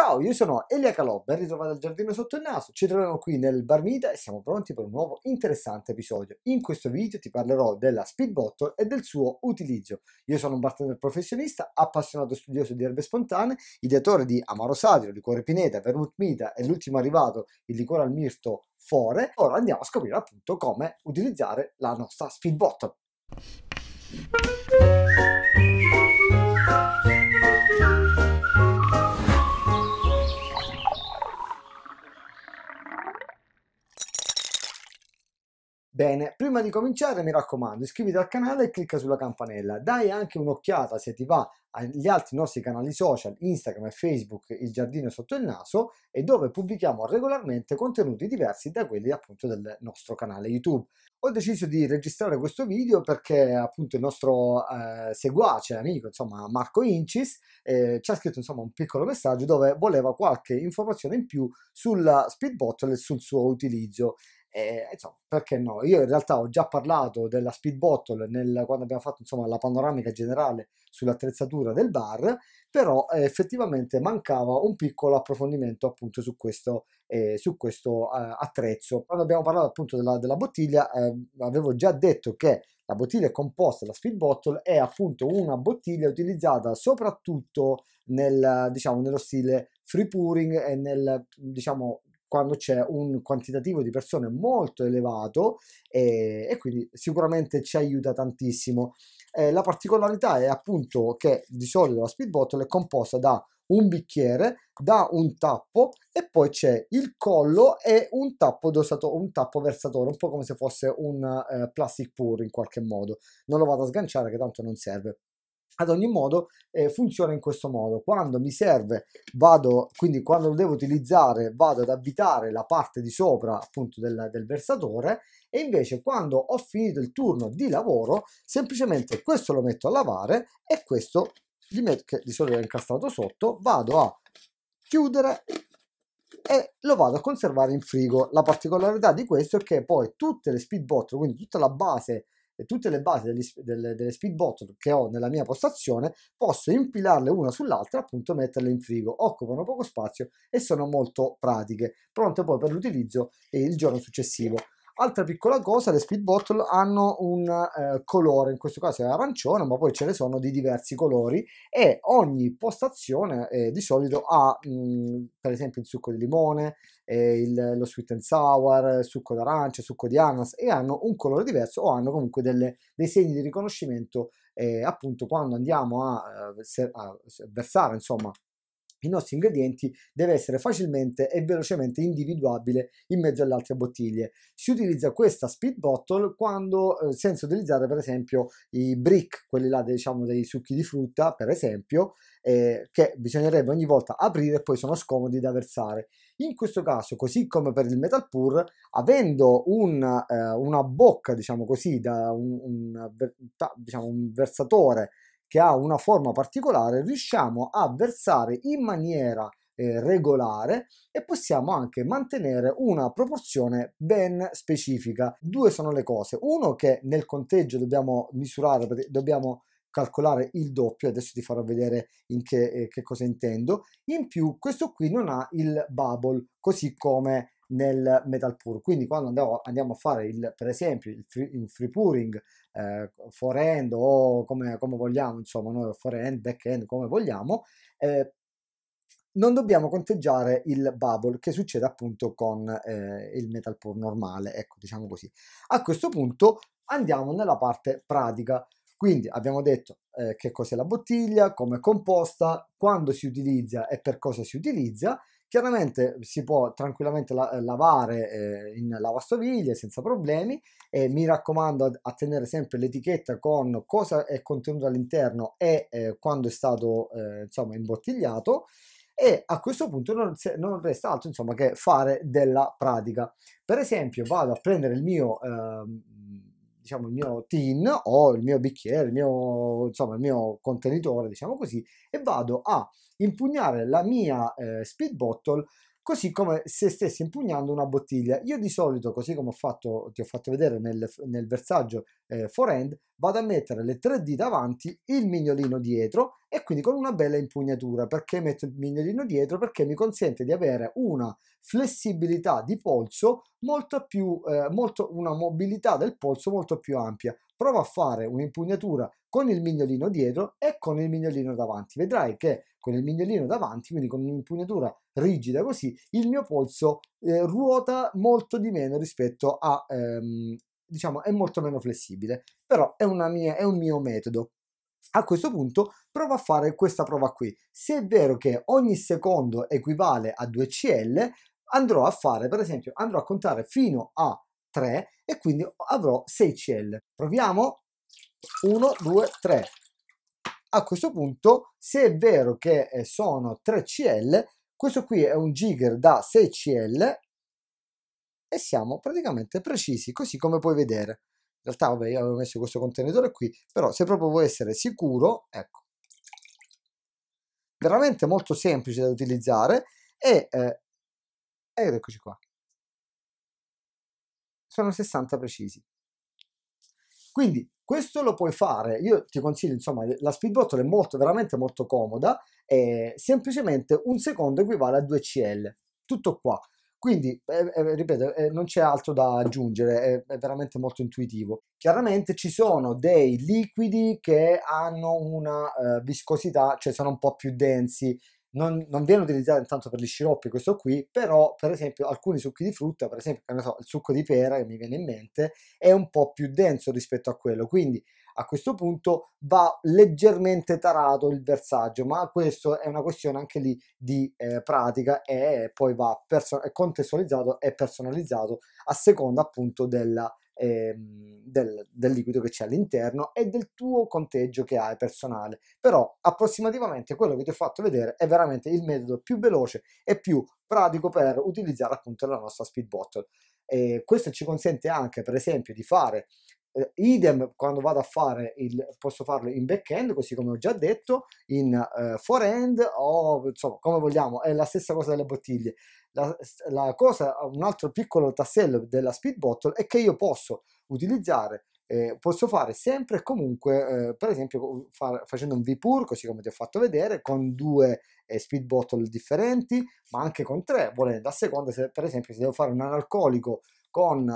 Ciao, io sono Elia Calò, ben ritrovato al Giardino Sotto il Naso. Ci troviamo qui nel Bar e siamo pronti per un nuovo interessante episodio. In questo video ti parlerò della Speed Bottle e del suo utilizzo. Io sono un bartender professionista, appassionato e studioso di erbe spontanee, ideatore di Amaro Sadrio, liquore Pineta, Vermouth Mita e l'ultimo arrivato, il liquore al mirto Fore. Ora andiamo a scoprire appunto come utilizzare la nostra Speed Bottle. Bene, prima di cominciare mi raccomando iscriviti al canale e clicca sulla campanella, dai anche un'occhiata se ti va agli altri nostri canali social, Instagram e Facebook, Il Giardino Sotto il Naso, e dove pubblichiamo regolarmente contenuti diversi da quelli appunto del nostro canale YouTube. Ho deciso di registrare questo video perché appunto il nostro eh, seguace, amico, insomma Marco Incis, eh, ci ha scritto insomma un piccolo messaggio dove voleva qualche informazione in più sulla speed bottle e sul suo utilizzo e, insomma, perché no? Io in realtà ho già parlato della speed bottle nel, quando abbiamo fatto insomma, la panoramica generale sull'attrezzatura del bar, però eh, effettivamente mancava un piccolo approfondimento appunto su questo, eh, su questo eh, attrezzo. Quando abbiamo parlato appunto della, della bottiglia, eh, avevo già detto che la bottiglia è composta, la speed bottle è appunto una bottiglia utilizzata soprattutto nel, diciamo, nello stile free pouring e nel, diciamo, quando c'è un quantitativo di persone molto elevato e, e quindi sicuramente ci aiuta tantissimo. Eh, la particolarità è appunto che di solito la speed bottle è composta da un bicchiere, da un tappo e poi c'è il collo e un tappo, dosato, un tappo versatore, un po' come se fosse un eh, plastic pour in qualche modo. Non lo vado a sganciare che tanto non serve ad ogni modo eh, funziona in questo modo quando mi serve vado quindi quando lo devo utilizzare vado ad abitare la parte di sopra appunto del, del versatore e invece quando ho finito il turno di lavoro semplicemente questo lo metto a lavare e questo gli metto, che di solito è incastrato sotto vado a chiudere e lo vado a conservare in frigo la particolarità di questo è che poi tutte le speed bottle quindi tutta la base e tutte le basi degli, delle, delle speed bottle che ho nella mia postazione posso impilarle una sull'altra appunto metterle in frigo occupano poco spazio e sono molto pratiche pronte poi per l'utilizzo il giorno successivo Altra piccola cosa, le speed bottle hanno un eh, colore, in questo caso è arancione, ma poi ce ne sono di diversi colori e ogni postazione eh, di solito ha mh, mm, per esempio il succo di limone, eh, il, lo sweet and sour, succo d'arancia, succo di ananas e hanno un colore diverso o hanno comunque delle, dei segni di riconoscimento eh, appunto quando andiamo a, eh, a versare insomma i nostri ingredienti deve essere facilmente e velocemente individuabile in mezzo alle altre bottiglie. Si utilizza questa speed bottle quando, eh, senza utilizzare per esempio i brick, quelli là diciamo dei succhi di frutta per esempio, eh, che bisognerebbe ogni volta aprire e poi sono scomodi da versare. In questo caso, così come per il Metal Pur, avendo un, eh, una bocca diciamo così, da un, un, da, diciamo, un versatore che ha una forma particolare, riusciamo a versare in maniera eh, regolare e possiamo anche mantenere una proporzione ben specifica. Due sono le cose. Uno che nel conteggio dobbiamo misurare, dobbiamo calcolare il doppio, adesso ti farò vedere in che, eh, che cosa intendo. In più questo qui non ha il bubble, così come nel metal pour quindi quando andiamo, andiamo a fare il, per esempio il free, il free pouring eh, forend o come, come, vogliamo insomma noi forend backend come vogliamo eh, non dobbiamo conteggiare il bubble che succede appunto con eh, il metal pour normale ecco diciamo così a questo punto andiamo nella parte pratica quindi abbiamo detto eh, che cos'è la bottiglia, come è composta, quando si utilizza e per cosa si utilizza Chiaramente si può tranquillamente la- eh, lavare eh, in lavastoviglie senza problemi e mi raccomando a-, a, tenere sempre l'etichetta con cosa è contenuto all'interno e eh, quando è stato eh, insomma imbottigliato e a questo punto non, non, resta altro insomma che fare della pratica per esempio vado a prendere il mio eh, diciamo, il mio tin o il mio bicchiere, il mio, insomma, il mio contenitore, diciamo così, e vado a impugnare la mia eh, speed bottle così come se stessi impugnando una bottiglia. Io di solito, così come ho fatto, ti ho fatto vedere nel, nel versaggio eh, forehand, vado a mettere le tre dita avanti, il mignolino dietro e quindi con una bella impugnatura. Perché metto il mignolino dietro? Perché mi consente di avere una flessibilità di polso molto più, eh, molto, una mobilità del polso molto più ampia prova a fare un'impugnatura con il mignolino dietro e con il mignolino davanti. Vedrai che con il mignolino davanti, quindi con un'impugnatura rigida così, il mio polso eh, ruota molto di meno rispetto a, ehm, diciamo, è molto meno flessibile. Però è, mia, è un mio metodo. A questo punto provo a fare questa prova qui. Se è vero che ogni secondo equivale a 2 CL, andrò a fare, per esempio, andrò a contare fino a 3 e quindi avrò 6 CL. Proviamo 1, 2, 3. A questo punto, se è vero che eh, sono 3 CL, questo qui è un jigger da 6 CL e siamo praticamente precisi, così come puoi vedere. In realtà, vabbè, io avevo messo questo contenitore qui, però se proprio vuoi essere sicuro, ecco. Veramente molto semplice da utilizzare e eh, ed eccoci qua sono 60 precisi. Quindi questo lo puoi fare, io ti consiglio insomma eh, la speed bottle è molto, veramente molto comoda e semplicemente un secondo equivale a 2 cl, tutto qua. Quindi, eh, eh, ripeto, eh, non c'è altro da aggiungere, è, è, veramente molto intuitivo. Chiaramente ci sono dei liquidi che hanno una eh, viscosità, cioè sono un po' più densi non, non, viene utilizzato intanto per gli sciroppi questo qui, però per esempio alcuni succhi di frutta, per esempio so, il succo di pera che mi viene in mente, è un po' più denso rispetto a quello, quindi a questo punto va leggermente tarato il versaggio, ma questo è una questione anche lì di eh, pratica e poi va person- contestualizzato e personalizzato a seconda appunto della ehm, del, del liquido che c'è all'interno e del tuo conteggio che hai personale. Però approssimativamente quello che ti ho fatto vedere è veramente il metodo più veloce e più pratico per utilizzare appunto la nostra speed bottle. E questo ci consente anche per esempio di fare eh, idem quando vado a fare il posso farlo in back-end, così come ho già detto, in eh, forend o insomma, come vogliamo, è la stessa cosa delle bottiglie. La, la cosa, un altro piccolo tassello della speed bottle è che io posso utilizzare eh, posso fare sempre e comunque, eh, per esempio, far, facendo un VPUR, così come ti ho fatto vedere, con due eh, speed bottle differenti, ma anche con tre, volendo, a seconda se per esempio se devo fare un analcolico con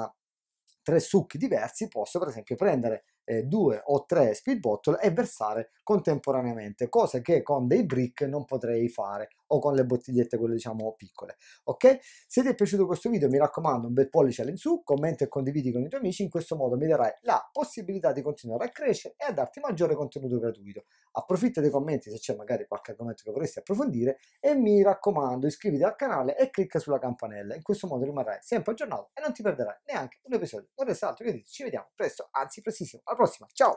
tre succhi diversi, posso per esempio prendere eh, due o tre speed bottle e versare contemporaneamente, cosa che con dei brick non potrei fare o con le bottigliette quelle diciamo piccole ok se ti è piaciuto questo video mi raccomando un bel pollice all'insù commenta e condividi con i tuoi amici in questo modo mi darai la possibilità di continuare a crescere e a darti maggiore contenuto gratuito approfitta dei commenti se c'è magari qualche argomento che vorresti approfondire e mi raccomando iscriviti al canale e clicca sulla campanella in questo modo rimarrai sempre aggiornato e non ti perderai neanche un episodio non resta altro che dirti ci vediamo presto anzi prestissimo alla prossima ciao